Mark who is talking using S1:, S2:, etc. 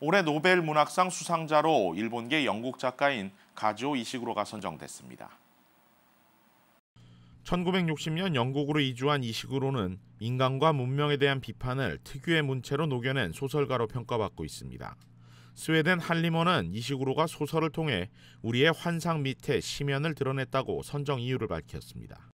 S1: 올해 노벨 문학상 수상자로 일본계 영국 작가인 가즈오 이시구로가 선정됐습니다. 1960년 영국으로 이주한 이시구로는 인간과 문명에 대한 비판을 특유의 문체로 녹여낸 소설가로 평가받고 있습니다. 스웨덴 할리머는 이시구로가 소설을 통해 우리의 환상 밑에 심연을 드러냈다고 선정 이유를 밝혔습니다.